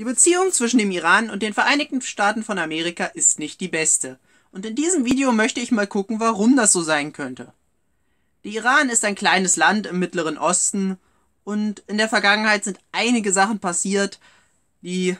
Die Beziehung zwischen dem Iran und den Vereinigten Staaten von Amerika ist nicht die beste. Und in diesem Video möchte ich mal gucken, warum das so sein könnte. Der Iran ist ein kleines Land im Mittleren Osten und in der Vergangenheit sind einige Sachen passiert, die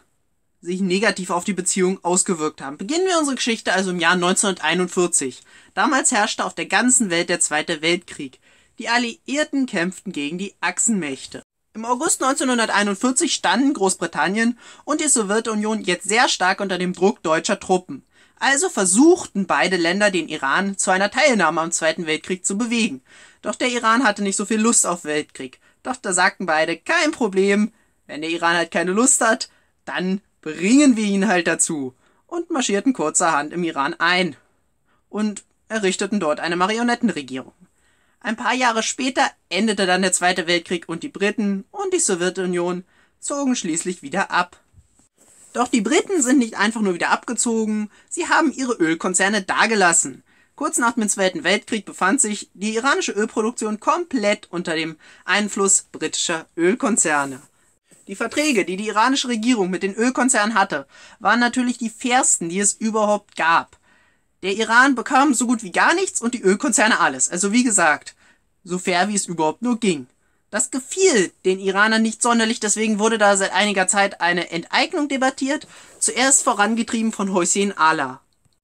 sich negativ auf die Beziehung ausgewirkt haben. Beginnen wir unsere Geschichte also im Jahr 1941. Damals herrschte auf der ganzen Welt der Zweite Weltkrieg. Die Alliierten kämpften gegen die Achsenmächte. Im August 1941 standen Großbritannien und die Sowjetunion jetzt sehr stark unter dem Druck deutscher Truppen, also versuchten beide Länder den Iran zu einer Teilnahme am Zweiten Weltkrieg zu bewegen. Doch der Iran hatte nicht so viel Lust auf Weltkrieg. Doch da sagten beide, kein Problem, wenn der Iran halt keine Lust hat, dann bringen wir ihn halt dazu. Und marschierten kurzerhand im Iran ein und errichteten dort eine Marionettenregierung. Ein paar Jahre später endete dann der Zweite Weltkrieg und die Briten und die Sowjetunion zogen schließlich wieder ab. Doch die Briten sind nicht einfach nur wieder abgezogen, sie haben ihre Ölkonzerne dagelassen. Kurz nach dem Zweiten Weltkrieg befand sich die iranische Ölproduktion komplett unter dem Einfluss britischer Ölkonzerne. Die Verträge, die die iranische Regierung mit den Ölkonzernen hatte, waren natürlich die fairsten, die es überhaupt gab. Der Iran bekam so gut wie gar nichts und die Ölkonzerne alles. Also wie gesagt, so fair wie es überhaupt nur ging. Das gefiel den Iranern nicht sonderlich, deswegen wurde da seit einiger Zeit eine Enteignung debattiert, zuerst vorangetrieben von Hossein Allah.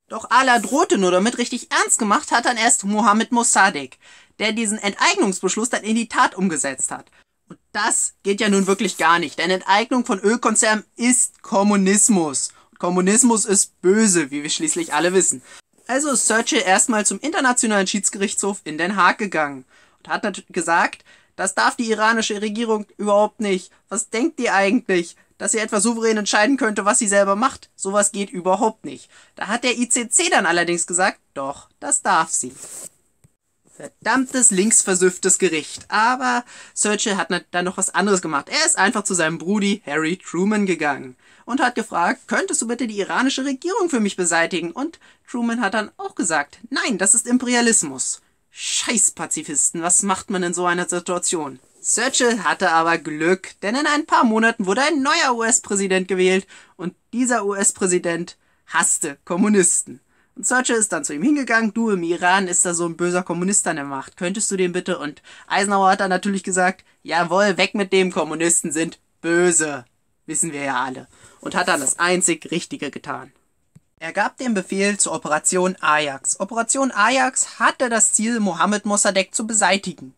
Doch Allah drohte nur damit, richtig ernst gemacht hat dann erst Mohammed Mossadegh, der diesen Enteignungsbeschluss dann in die Tat umgesetzt hat. Und das geht ja nun wirklich gar nicht, denn Enteignung von Ölkonzernen ist Kommunismus. Kommunismus ist böse, wie wir schließlich alle wissen. Also ist Churchill erstmal zum Internationalen Schiedsgerichtshof in Den Haag gegangen und hat gesagt, das darf die iranische Regierung überhaupt nicht. Was denkt ihr eigentlich? Dass sie etwa souverän entscheiden könnte, was sie selber macht. Sowas geht überhaupt nicht. Da hat der ICC dann allerdings gesagt, doch, das darf sie. Verdammtes linksversüfftes Gericht. Aber Churchill hat ne, dann noch was anderes gemacht. Er ist einfach zu seinem Brudi Harry Truman gegangen und hat gefragt, könntest du bitte die iranische Regierung für mich beseitigen? Und Truman hat dann auch gesagt, nein, das ist Imperialismus. Scheiß Pazifisten, was macht man in so einer Situation? Churchill hatte aber Glück, denn in ein paar Monaten wurde ein neuer US-Präsident gewählt und dieser US-Präsident hasste Kommunisten. Und Churchill ist dann zu ihm hingegangen, du im Iran ist da so ein böser Kommunist an der Macht, könntest du den bitte? Und Eisenhower hat dann natürlich gesagt, jawohl, weg mit dem, Kommunisten sind böse, wissen wir ja alle. Und hat dann das einzig Richtige getan. Er gab den Befehl zur Operation Ajax. Operation Ajax hatte das Ziel, Mohammed Mossadegh zu beseitigen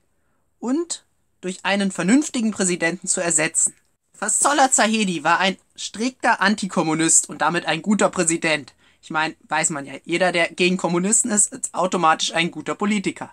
und durch einen vernünftigen Präsidenten zu ersetzen. Faszolla Zahedi war ein strikter Antikommunist und damit ein guter Präsident. Ich meine, weiß man ja, jeder, der gegen Kommunisten ist, ist automatisch ein guter Politiker.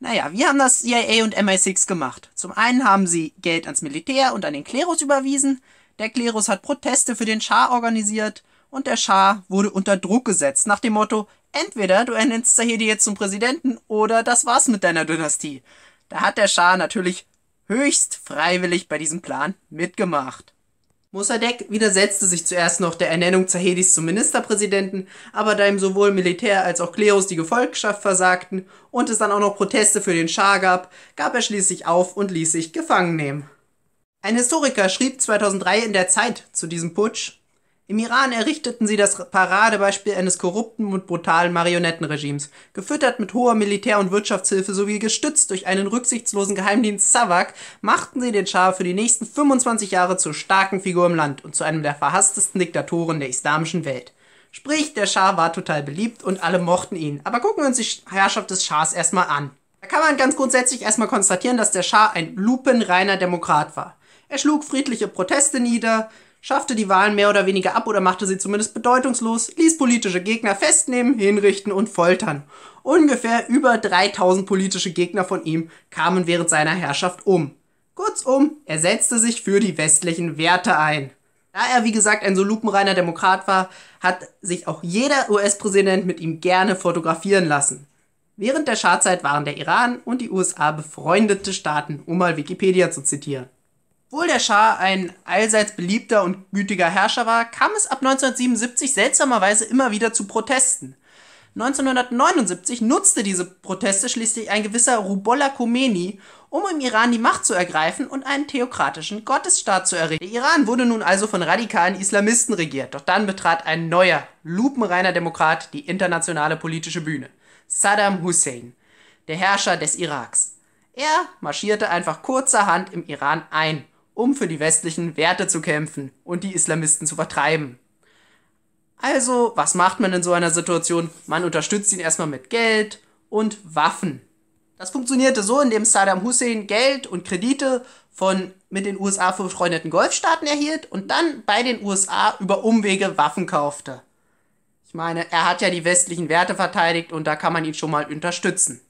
Naja, wie haben das CIA und MI6 gemacht. Zum einen haben sie Geld ans Militär und an den Klerus überwiesen, der Klerus hat Proteste für den Schah organisiert und der Schah wurde unter Druck gesetzt nach dem Motto, entweder du ernennst Zahedi jetzt zum Präsidenten oder das war's mit deiner Dynastie. Da hat der Schah natürlich höchst freiwillig bei diesem Plan mitgemacht. Mossadegh widersetzte sich zuerst noch der Ernennung Zahedis zum Ministerpräsidenten, aber da ihm sowohl Militär als auch Klerus die Gefolgschaft versagten und es dann auch noch Proteste für den Schah gab, gab er schließlich auf und ließ sich gefangen nehmen. Ein Historiker schrieb 2003 in der Zeit zu diesem Putsch, im Iran errichteten sie das Paradebeispiel eines korrupten und brutalen Marionettenregimes, gefüttert mit hoher Militär- und Wirtschaftshilfe sowie gestützt durch einen rücksichtslosen Geheimdienst Savak, machten sie den Schah für die nächsten 25 Jahre zur starken Figur im Land und zu einem der verhasstesten Diktatoren der islamischen Welt. Sprich, der Schah war total beliebt und alle mochten ihn. Aber gucken wir uns die Herrschaft des Schahs erstmal an. Da kann man ganz grundsätzlich erstmal konstatieren, dass der Schah ein lupenreiner Demokrat war. Er schlug friedliche Proteste nieder, schaffte die Wahlen mehr oder weniger ab oder machte sie zumindest bedeutungslos, ließ politische Gegner festnehmen, hinrichten und foltern. Ungefähr über 3000 politische Gegner von ihm kamen während seiner Herrschaft um. Kurzum, er setzte sich für die westlichen Werte ein. Da er, wie gesagt, ein so lupenreiner Demokrat war, hat sich auch jeder US-Präsident mit ihm gerne fotografieren lassen. Während der Schadzeit waren der Iran und die USA befreundete Staaten, um mal Wikipedia zu zitieren. Obwohl der Schah ein allseits beliebter und gütiger Herrscher war, kam es ab 1977 seltsamerweise immer wieder zu Protesten. 1979 nutzte diese Proteste schließlich ein gewisser Rubollah Khomeini, um im Iran die Macht zu ergreifen und einen theokratischen Gottesstaat zu errichten. Der Iran wurde nun also von radikalen Islamisten regiert, doch dann betrat ein neuer, lupenreiner Demokrat die internationale politische Bühne. Saddam Hussein, der Herrscher des Iraks. Er marschierte einfach kurzerhand im Iran ein um für die westlichen Werte zu kämpfen und die Islamisten zu vertreiben. Also, was macht man in so einer Situation? Man unterstützt ihn erstmal mit Geld und Waffen. Das funktionierte so, indem Saddam Hussein Geld und Kredite von mit den USA befreundeten Golfstaaten erhielt und dann bei den USA über Umwege Waffen kaufte. Ich meine, er hat ja die westlichen Werte verteidigt und da kann man ihn schon mal unterstützen.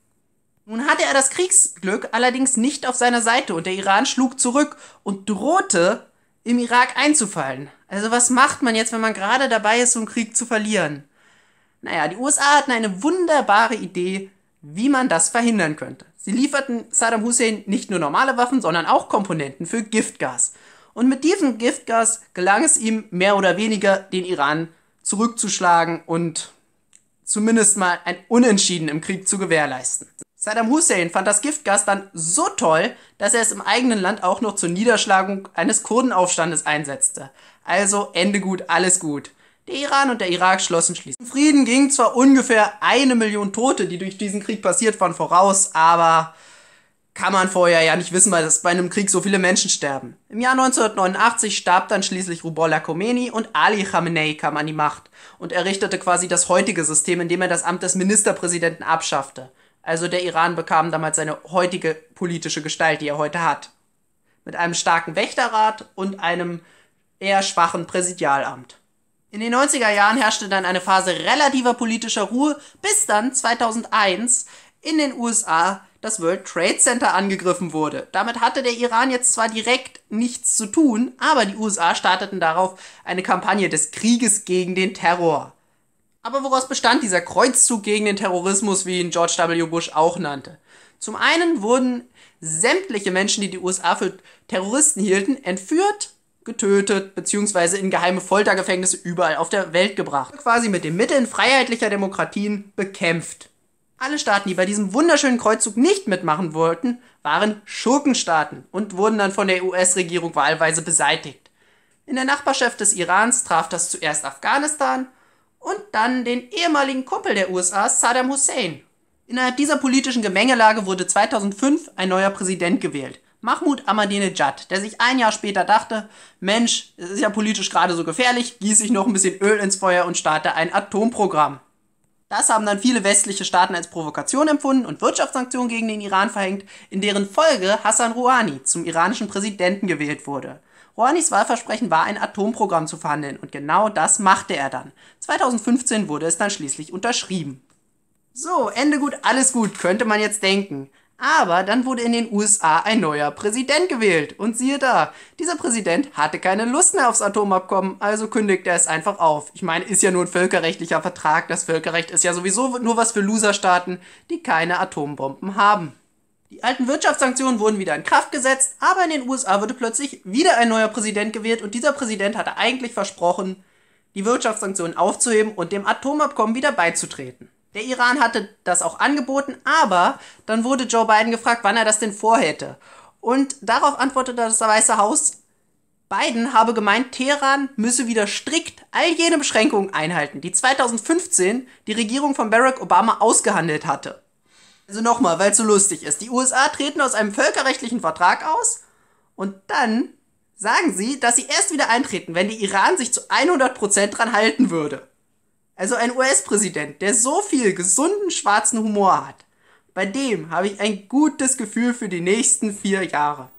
Nun hatte er das Kriegsglück allerdings nicht auf seiner Seite und der Iran schlug zurück und drohte, im Irak einzufallen. Also was macht man jetzt, wenn man gerade dabei ist, so einen Krieg zu verlieren? Naja, die USA hatten eine wunderbare Idee, wie man das verhindern könnte. Sie lieferten Saddam Hussein nicht nur normale Waffen, sondern auch Komponenten für Giftgas. Und mit diesem Giftgas gelang es ihm mehr oder weniger, den Iran zurückzuschlagen und zumindest mal ein Unentschieden im Krieg zu gewährleisten. Saddam Hussein fand das Giftgas dann so toll, dass er es im eigenen Land auch noch zur Niederschlagung eines Kurdenaufstandes einsetzte. Also Ende gut, alles gut. Der Iran und der Irak schlossen schließlich. Frieden ging zwar ungefähr eine Million Tote, die durch diesen Krieg passiert waren, voraus, aber kann man vorher ja nicht wissen, weil es bei einem Krieg so viele Menschen sterben. Im Jahr 1989 starb dann schließlich Rubollah Khomeini und Ali Khamenei kam an die Macht und errichtete quasi das heutige System, indem er das Amt des Ministerpräsidenten abschaffte. Also der Iran bekam damals seine heutige politische Gestalt, die er heute hat. Mit einem starken Wächterrat und einem eher schwachen Präsidialamt. In den 90er Jahren herrschte dann eine Phase relativer politischer Ruhe, bis dann 2001 in den USA das World Trade Center angegriffen wurde. Damit hatte der Iran jetzt zwar direkt nichts zu tun, aber die USA starteten darauf eine Kampagne des Krieges gegen den Terror. Aber woraus bestand dieser Kreuzzug gegen den Terrorismus, wie ihn George W. Bush auch nannte? Zum einen wurden sämtliche Menschen, die die USA für Terroristen hielten, entführt, getötet bzw. in geheime Foltergefängnisse überall auf der Welt gebracht. Quasi mit den Mitteln freiheitlicher Demokratien bekämpft. Alle Staaten, die bei diesem wunderschönen Kreuzzug nicht mitmachen wollten, waren Schurkenstaaten und wurden dann von der US-Regierung wahlweise beseitigt. In der Nachbarschaft des Irans traf das zuerst Afghanistan und dann den ehemaligen Kumpel der USA, Saddam Hussein. Innerhalb dieser politischen Gemengelage wurde 2005 ein neuer Präsident gewählt. Mahmoud Ahmadinejad, der sich ein Jahr später dachte, Mensch, es ist ja politisch gerade so gefährlich, gieße ich noch ein bisschen Öl ins Feuer und starte ein Atomprogramm. Das haben dann viele westliche Staaten als Provokation empfunden und Wirtschaftssanktionen gegen den Iran verhängt, in deren Folge Hassan Rouhani zum iranischen Präsidenten gewählt wurde. Rouhanis Wahlversprechen war, ein Atomprogramm zu verhandeln und genau das machte er dann. 2015 wurde es dann schließlich unterschrieben. So, Ende gut, alles gut, könnte man jetzt denken. Aber dann wurde in den USA ein neuer Präsident gewählt. Und siehe da, dieser Präsident hatte keine Lust mehr aufs Atomabkommen, also kündigte er es einfach auf. Ich meine, ist ja nur ein völkerrechtlicher Vertrag. Das Völkerrecht ist ja sowieso nur was für Loserstaaten, die keine Atombomben haben. Die alten Wirtschaftssanktionen wurden wieder in Kraft gesetzt, aber in den USA wurde plötzlich wieder ein neuer Präsident gewählt und dieser Präsident hatte eigentlich versprochen, die Wirtschaftssanktionen aufzuheben und dem Atomabkommen wieder beizutreten. Der Iran hatte das auch angeboten, aber dann wurde Joe Biden gefragt, wann er das denn vorhätte. Und darauf antwortete das Weiße Haus, Biden habe gemeint, Teheran müsse wieder strikt all jene Beschränkungen einhalten, die 2015 die Regierung von Barack Obama ausgehandelt hatte. Also nochmal, weil es so lustig ist. Die USA treten aus einem völkerrechtlichen Vertrag aus und dann sagen sie, dass sie erst wieder eintreten, wenn der Iran sich zu 100% dran halten würde. Also ein US-Präsident, der so viel gesunden schwarzen Humor hat. Bei dem habe ich ein gutes Gefühl für die nächsten vier Jahre.